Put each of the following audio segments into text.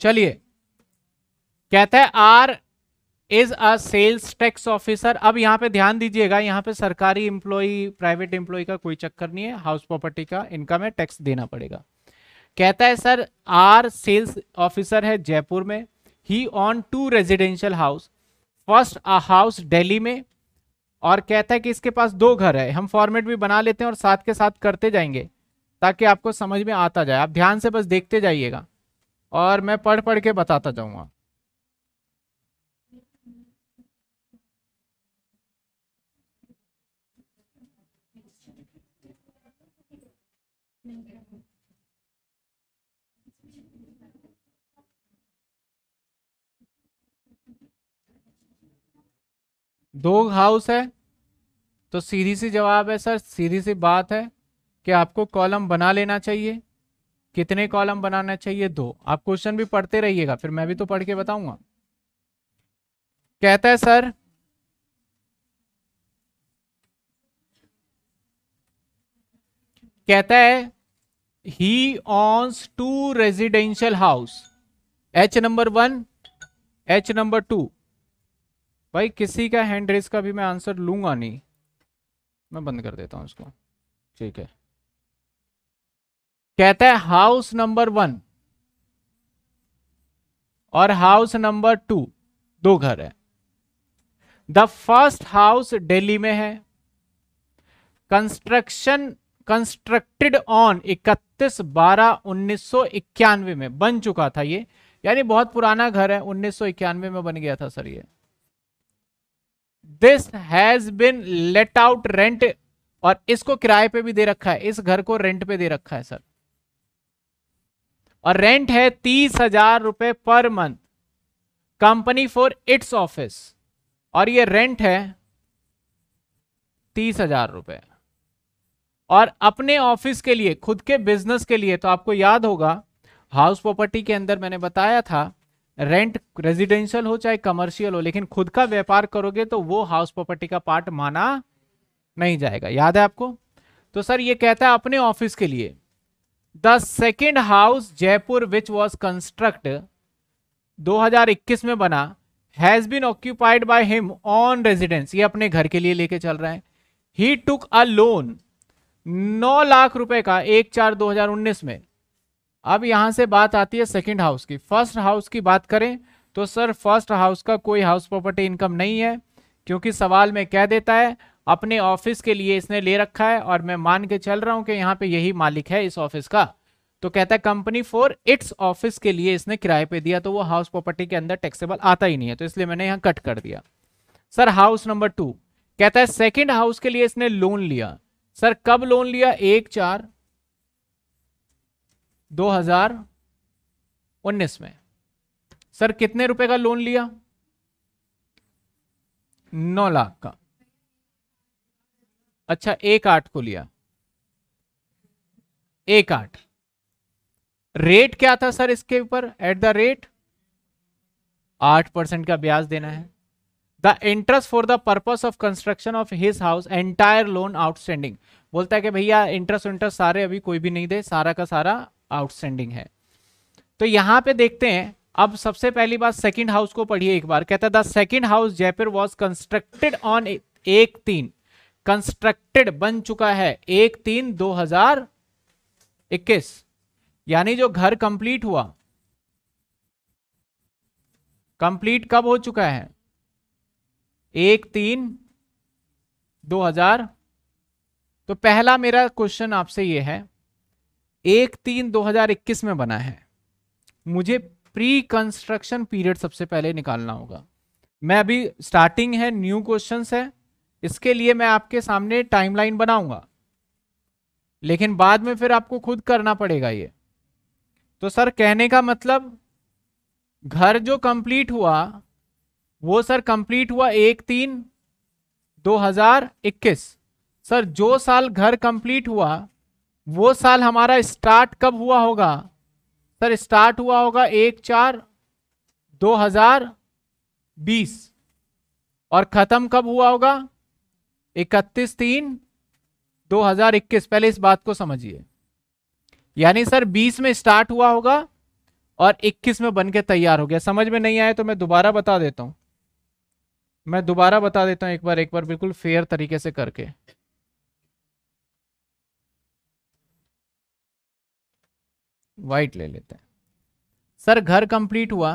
चलिए कहता है R is a sales tax officer अब यहां पे ध्यान दीजिएगा यहाँ पे सरकारी इंप्लॉई प्राइवेट एम्प्लॉय का कोई चक्कर नहीं है हाउस प्रॉपर्टी का इनकम है टैक्स देना पड़ेगा कहता है सर आर सेल्स ऑफिसर है जयपुर में he own two residential house first a house Delhi में और कहता है कि इसके पास दो घर है हम फॉर्मेट भी बना लेते हैं और साथ के साथ करते जाएंगे ताकि आपको समझ में आता जाए आप ध्यान से बस देखते जाइएगा और मैं पढ़ पढ़ के बताता जाऊंगा दो हाउस है तो सीधी सी जवाब है सर सीधी सी बात है कि आपको कॉलम बना लेना चाहिए कितने कॉलम बनाना चाहिए दो आप क्वेश्चन भी पढ़ते रहिएगा फिर मैं भी तो पढ़ के बताऊंगा कहता है सर कहता है he owns two residential house H number one H number two भाई किसी का हैंड रेस का भी मैं आंसर लूंगा नहीं मैं बंद कर देता हूं इसको ठीक है कहता है हाउस नंबर वन और हाउस नंबर टू दो घर है द फर्स्ट हाउस दिल्ली में है कंस्ट्रक्शन कंस्ट्रक्टेड ऑन 31 बारह उन्नीस में बन चुका था ये यानी बहुत पुराना घर है उन्नीस में बन गया था सर ये this has been let out rent और इसको किराए पे भी दे रखा है इस घर को रेंट पे दे रखा है सर और रेंट है तीस हजार रुपए per month company for its office और ये रेंट है तीस हजार रुपए और अपने ऑफिस के लिए खुद के बिजनेस के लिए तो आपको याद होगा हाउस प्रॉपर्टी के अंदर मैंने बताया था रेंट रेजिडेंशियल हो चाहे कमर्शियल हो लेकिन खुद का व्यापार करोगे तो वो हाउस प्रॉपर्टी का पार्ट माना नहीं जाएगा याद है आपको तो सर ये कहता है अपने ऑफिस के लिए the second house Jaipur which was construct 2021 में बना has been occupied by him on residence ये अपने घर के लिए लेके चल रहा है ही टुक अ लोन नौ लाख रुपए का एक चार 2019 में अब यहां से बात आती है सेकेंड हाउस की फर्स्ट हाउस की बात करें तो सर फर्स्ट हाउस का कोई हाउस प्रॉपर्टी इनकम नहीं है क्योंकि सवाल में कह देता है अपने ऑफिस के लिए इसने ले रखा है और मैं मान के चल रहा हूं कि यहाँ पे यही मालिक है इस ऑफिस का तो कहता है कंपनी फॉर इट्स ऑफिस के लिए इसने किराए पे दिया तो वो हाउस प्रॉपर्टी के अंदर टैक्सेबल आता ही नहीं है तो इसलिए मैंने यहाँ कट कर दिया सर हाउस नंबर टू कहता है सेकेंड हाउस के लिए इसने लोन लिया सर कब लोन लिया एक चार दो हजार उन्नीस में सर कितने रुपए का लोन लिया नौ लाख का अच्छा एक आठ को लिया एक आठ रेट क्या था सर इसके ऊपर एट द रेट आठ परसेंट का ब्याज देना है the interest for the purpose of construction of his house entire loan outstanding बोलता है कि भैया इंटरेस्ट इंटरेस्ट सारे अभी कोई भी नहीं दे सारा का सारा आउटस्टैंडिंग है तो यहां पे देखते हैं अब सबसे पहली बात सेकंड हाउस को पढ़िए एक बार कहता है the second house Jaipur was constructed on एक तीन कंस्ट्रक्टेड बन चुका है एक तीन दो हजार इक्कीस यानी जो घर कंप्लीट हुआ कंप्लीट कब हो चुका है एक तीन दो हजार तो पहला मेरा क्वेश्चन आपसे ये है एक तीन दो हजार इक्कीस में बना है मुझे प्री कंस्ट्रक्शन पीरियड सबसे पहले निकालना होगा मैं अभी स्टार्टिंग है न्यू क्वेश्चंस है इसके लिए मैं आपके सामने टाइमलाइन बनाऊंगा लेकिन बाद में फिर आपको खुद करना पड़ेगा ये तो सर कहने का मतलब घर जो कंप्लीट हुआ वो सर कंप्लीट हुआ एक तीन 2021 सर जो साल घर कंप्लीट हुआ वो साल हमारा स्टार्ट कब हुआ होगा सर स्टार्ट हुआ होगा एक चार 2020 और ख़त्म कब हुआ होगा इकतीस तीन 2021 पहले इस बात को समझिए यानी सर 20 में स्टार्ट हुआ होगा और 21 में बनके तैयार हो गया समझ में नहीं आया तो मैं दोबारा बता देता हूं मैं दोबारा बता देता हूं एक बार एक बार बिल्कुल फेयर तरीके से करके वाइट ले लेते हैं सर घर कंप्लीट हुआ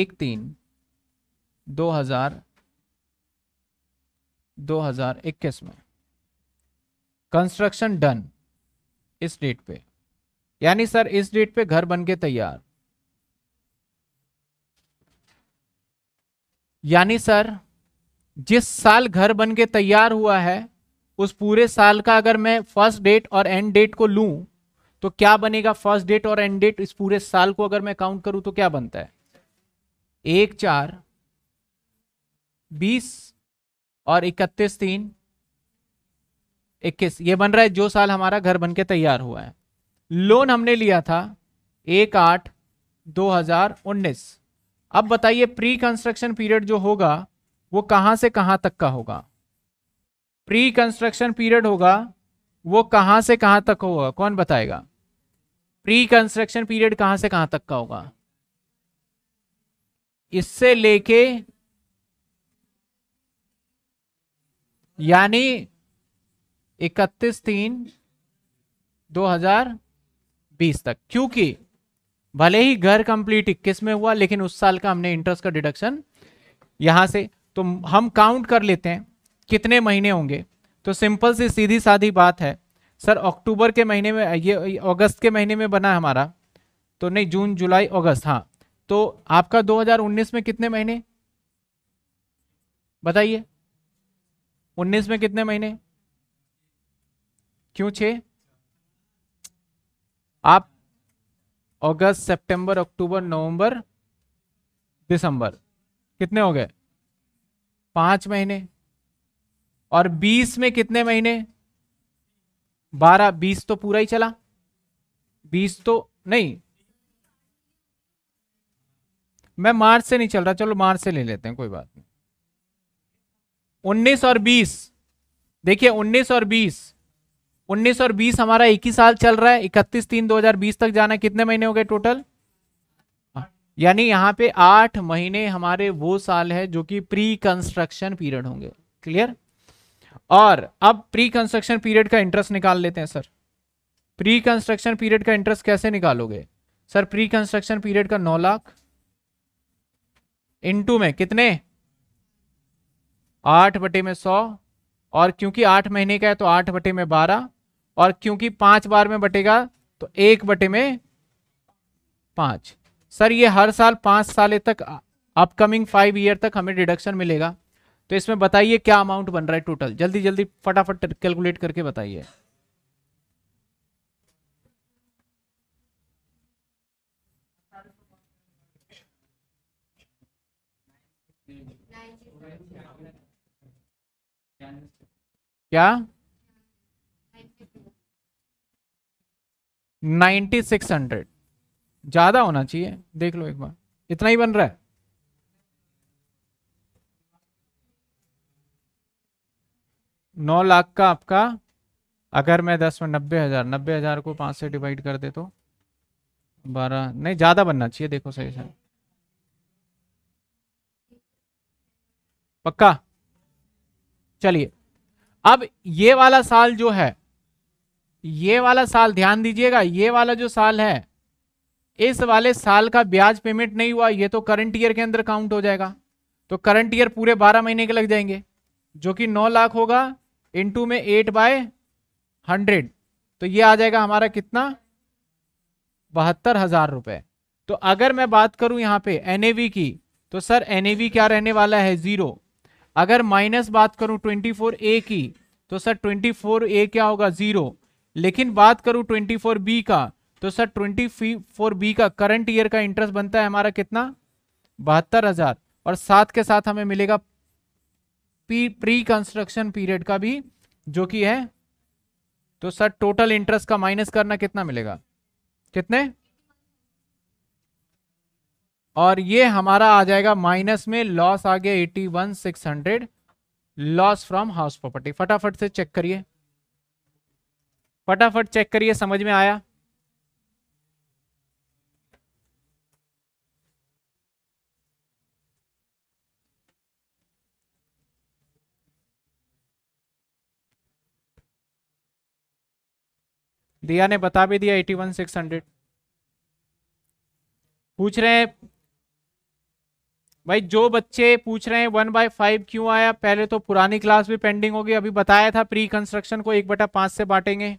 एक तीन दो हजार 2021 में कंस्ट्रक्शन डन इस डेट पे यानी सर इस डेट पे घर बन के तैयार यानी सर जिस साल घर बन के तैयार हुआ है उस पूरे साल का अगर मैं फर्स्ट डेट और एंड डेट को लूं तो क्या बनेगा फर्स्ट डेट और एंड डेट इस पूरे साल को अगर मैं काउंट करूं तो क्या बनता है एक चार बीस और इकतीस तीन इक्कीस ये बन रहा है जो साल हमारा घर बनके तैयार हुआ है लोन हमने लिया था एक आठ दो हजार उन्नीस अब बताइए प्री कंस्ट्रक्शन पीरियड जो होगा वो कहां से कहां तक का होगा प्री कंस्ट्रक्शन पीरियड होगा वो कहां से कहां तक होगा कौन बताएगा प्री कंस्ट्रक्शन पीरियड कहां से कहां तक का होगा इससे लेके यानी इकतीस तीन 2020 तक क्योंकि भले ही घर कंप्लीट इक्कीस में हुआ लेकिन उस साल का हमने इंटरेस्ट का डिडक्शन यहां से तो हम काउंट कर लेते हैं कितने महीने होंगे तो सिंपल सी सीधी साधी बात है सर अक्टूबर के महीने में ये अगस्त के महीने में बना हमारा तो नहीं जून जुलाई अगस्त हाँ तो आपका 2019 में कितने महीने बताइए उन्नीस में कितने महीने क्यों छे आप अगस्त सितंबर अक्टूबर नवंबर दिसंबर कितने हो गए पांच महीने और बीस में कितने महीने बारह बीस तो पूरा ही चला बीस तो नहीं मैं मार्च से नहीं चल रहा चलो मार्च से ले लेते हैं कोई बात नहीं उन्नीस और बीस देखिए उन्नीस और बीस उन्नीस और बीस हमारा एक ही साल चल रहा है इकतीस तीन बीस तक जाना कितने महीने हो गए टोटल यानी यहाँ पे आठ महीने हमारे वो साल है जो कि प्री कंस्ट्रक्शन पीरियड होंगे क्लियर और अब प्री कंस्ट्रक्शन पीरियड का इंटरेस्ट निकाल लेते हैं सर प्री कंस्ट्रक्शन पीरियड का इंटरेस्ट कैसे निकालोगे सर प्री कंस्ट्रक्शन पीरियड का नौ लाख इंटू में कितने आठ बटे में सौ और क्योंकि आठ महीने का है तो आठ बटे में बारह और क्योंकि पांच बार में बटेगा तो एक बटे में पांच सर ये हर साल पांच साल तक अपकमिंग फाइव ईयर तक हमें डिडक्शन मिलेगा तो इसमें बताइए क्या अमाउंट बन रहा है टोटल जल्दी जल्दी फटाफट कैलकुलेट करके बताइए क्या 9600 ज्यादा होना चाहिए देख लो एक बार इतना ही बन रहा है नौ लाख का आपका अगर मैं दस में नब्बे हजार नब्बे हजार को पांच से डिवाइड कर दे तो बारह नहीं ज्यादा बनना चाहिए देखो सही सर पक्का चलिए अब ये वाला साल जो है ये वाला साल ध्यान दीजिएगा ये वाला जो साल है इस वाले साल का ब्याज पेमेंट नहीं हुआ ये तो करंट ईयर के अंदर काउंट हो जाएगा तो करंट ईयर पूरे बारह महीने के लग जाएंगे जो कि नौ लाख होगा इंटू में एट बाय हंड्रेड तो ये आ जाएगा हमारा कितना बहत्तर हजार रुपये तो अगर मैं बात करूं यहाँ पे एन की तो सर एन क्या रहने वाला है जीरो अगर माइनस बात करूं 24 ए की तो सर 24 ए क्या होगा जीरो लेकिन बात करूं 24 बी का तो सर 24 बी का करंट ईयर का इंटरेस्ट बनता है हमारा कितना बहत्तर हजार और साथ के साथ हमें मिलेगा प्री कंस्ट्रक्शन पीरियड का भी जो कि है तो सर टोटल इंटरेस्ट का माइनस करना कितना मिलेगा कितने और ये हमारा आ जाएगा माइनस में लॉस आ गया eighty one six hundred loss from house property फटाफट से चेक करिए फटाफट चेक करिए समझ में आया दिया ने बता भी दिया एटी वन सिक्स हंड्रेड पूछ रहे हैं भाई जो बच्चे पूछ रहे हैं वन बाय फाइव क्यों आया पहले तो पुरानी क्लास भी पेंडिंग होगी अभी बताया था प्री कंस्ट्रक्शन को एक बटा पाँच से बांटेंगे